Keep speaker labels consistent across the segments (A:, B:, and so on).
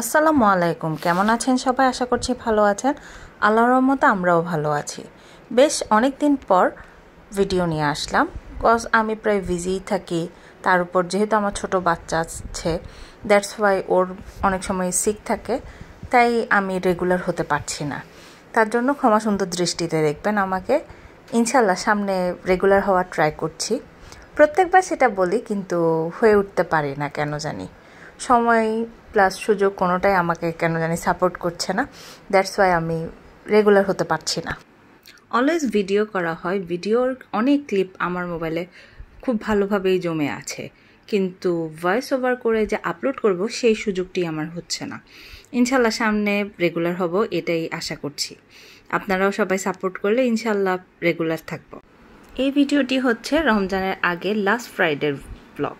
A: আসসালামু আলাইকুম কেমন আছেন সবাই আশা করছি ভালো আছেন আল্লাহ রহমতে আমরাও ভালো আছি বেশ অনেক দিন পর ভিডিও নিয়ে আসলাম বিকজ আমি প্রায় বিজিই থাকি তার উপর যেহেতু আমার ছোট বাচ্চা আছে দ্যাটস ওয়াই ওর অনেক সময় সিক থাকে তাই আমি রেগুলার হতে পারছি না তার জন্য ক্ষমা সুন্দর দৃষ্টিতে দেখবেন আমাকে ইনশাল্লাহ সামনে রেগুলার হওয়ার ট্রাই করছি প্রত্যেকবার সেটা বলি কিন্তু হয়ে উঠতে পারি না কেন জানি সময় প্লাস সুযোগ কোনোটাই আমাকে কেন জানি সাপোর্ট করছে না দ্যাটস ওয়াই আমি রেগুলার হতে পারছি না অলওয়েজ ভিডিও করা হয় ভিডিওর অনেক ক্লিপ আমার মোবাইলে খুব ভালোভাবেই জমে আছে কিন্তু ভয়েস ওভার করে যে আপলোড করব সেই সুযোগটি আমার হচ্ছে না ইনশাল্লাহ সামনে রেগুলার হব এটাই আশা করছি আপনারাও সবাই সাপোর্ট করলে ইনশাল্লাহ রেগুলার থাকব এই ভিডিওটি হচ্ছে রমজানের আগে লাস্ট ফ্রাইডের ব্লগ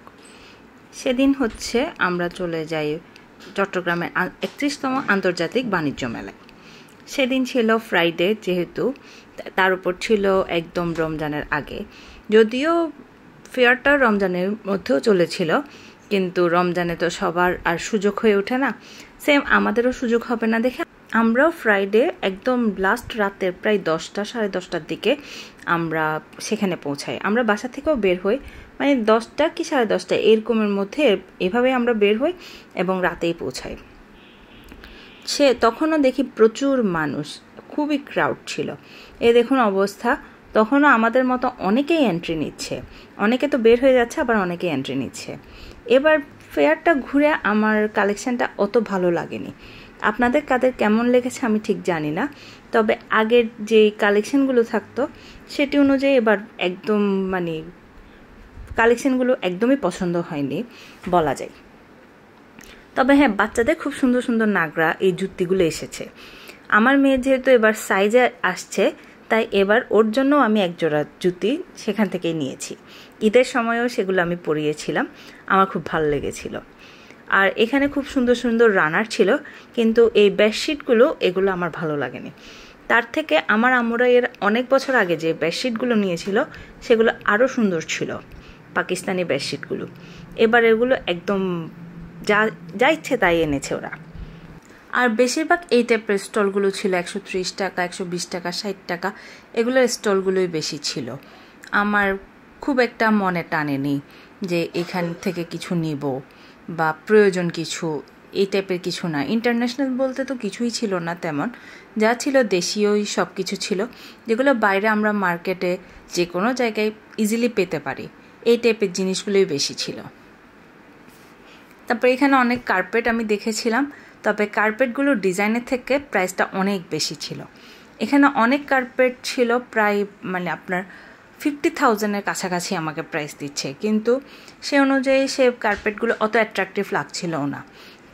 A: সেদিন হচ্ছে আমরা চলে যাই চট্টগ্রামের একত্রিশতম আন্তর্জাতিক বাণিজ্য মেলায় সেদিন ছিল ফ্রাইডে যেহেতু তার উপর ছিল একদম রমজানের আগে যদিও ফেয়ারটা রমজানের মধ্যেও চলেছিল কিন্তু রমজানে তো সবার আর সুযোগ হয়ে ওঠে না সেম আমাদেরও সুযোগ হবে না দেখে আমরাও ফ্রাইডে একদম লাস্ট রাতের প্রায় দশটা সাড়ে দশটার দিকে আমরা সেখানে পৌঁছাই আমরা বাসা থেকেও বের হই মানে দশটা কি সাড়ে দশটা এরকমের মধ্যে এভাবে আমরা বের হই এবং রাতেই পৌঁছাই সে তখনও দেখি প্রচুর মানুষ খুবই ক্রাউড ছিল এ দেখুন অবস্থা তখনও আমাদের মতো অনেকেই এন্ট্রি নিচ্ছে অনেকে তো বের হয়ে যাচ্ছে আবার অনেকে এন্ট্রি নিচ্ছে এবার ফেয়ারটা ঘুরে আমার কালেকশানটা অত ভালো লাগেনি আপনাদের কাদের কেমন লেগেছে আমি ঠিক জানি না তবে আগের যে কালেকশানগুলো থাকতো সেটি অনুযায়ী এবার একদম মানে কালেকশানগুলো একদমই পছন্দ হয়নি বলা যায় তবে হ্যাঁ বাচ্চাদের খুব সুন্দর সুন্দর নাগরা এই জুতিগুলো এসেছে আমার মেয়ে যেহেতু এবার সাইজে আসছে তাই এবার ওর জন্য আমি একজোড়া জুতি সেখান থেকেই নিয়েছি ঈদের সময়ও সেগুলো আমি পরিয়েছিলাম আমার খুব ভালো লেগেছিল আর এখানে খুব সুন্দর সুন্দর রানার ছিল কিন্তু এই বেডশিটগুলো এগুলো আমার ভালো লাগেনি তার থেকে আমার আমরা এর অনেক বছর আগে যে বেডশিটগুলো নিয়েছিল সেগুলো আরও সুন্দর ছিল পাকিস্তানি বেডশিটগুলো এবার এগুলো একদম যা যা ইচ্ছে তাই এনেছে ওরা আর বেশিরভাগ এই টাইপের স্টলগুলো ছিল একশো ত্রিশ টাকা একশো বিশ টাকা ষাট টাকা এগুলোর স্টলগুলোই বেশি ছিল আমার খুব একটা মনে টানেনি যে এখান থেকে কিছু নিব বা প্রয়োজন কিছু এই টাইপের কিছু না ইন্টারন্যাশনাল বলতে তো কিছুই ছিল না তেমন যা ছিল দেশীয়ই সব কিছু ছিল যেগুলো বাইরে আমরা মার্কেটে যে কোনো জায়গায় ইজিলি পেতে পারি এই টাইপের জিনিসগুলোই বেশি ছিল তারপর এখানে অনেক কার্পেট আমি দেখেছিলাম তবে কার্পেটগুলোর ডিজাইনের থেকে প্রাইসটা অনেক বেশি ছিল এখানে অনেক কার্পেট ছিল প্রায় মানে আপনার ফিফটি থাউজেন্ডের কাছাকাছি আমাকে প্রাইস দিচ্ছে কিন্তু সে অনুযায়ী সে কার্পেটগুলো অত অ্যাট্রাকটিভ লাগছিলও না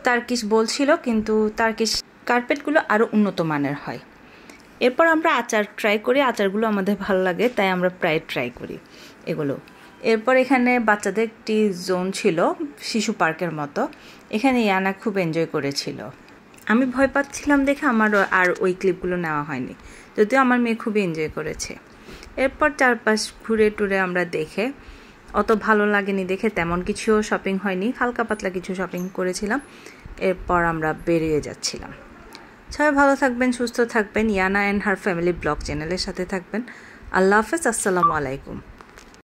A: তার কিস বলছিল কিন্তু তার কিস কার্পেটগুলো আরও উন্নত মানের হয় এরপর আমরা আচার ট্রাই করি আচারগুলো আমাদের ভালো লাগে তাই আমরা প্রায় ট্রাই করি এগুলো এরপর এখানে বাচ্চাদের একটি জোন ছিল শিশু পার্কের মতো এখানে ইয়ানা খুব এনজয় করেছিল আমি ভয় পাচ্ছিলাম দেখে আমার আর ওই ক্লিপগুলো নেওয়া হয়নি যদিও আমার মেয়ে খুবই এনজয় করেছে এরপর চারপাশ ঘুরে টুরে আমরা দেখে অত ভালো লাগেনি দেখে তেমন কিছুও শপিং হয়নি হালকা পাতলা কিছু শপিং করেছিলাম এরপর আমরা বেরিয়ে যাচ্ছিলাম সবাই ভালো থাকবেন সুস্থ থাকবেন Yana and her family blog চ্যানেলের সাথে থাকবেন আল্লাহ হাফেজ আসসালামু আলাইকুম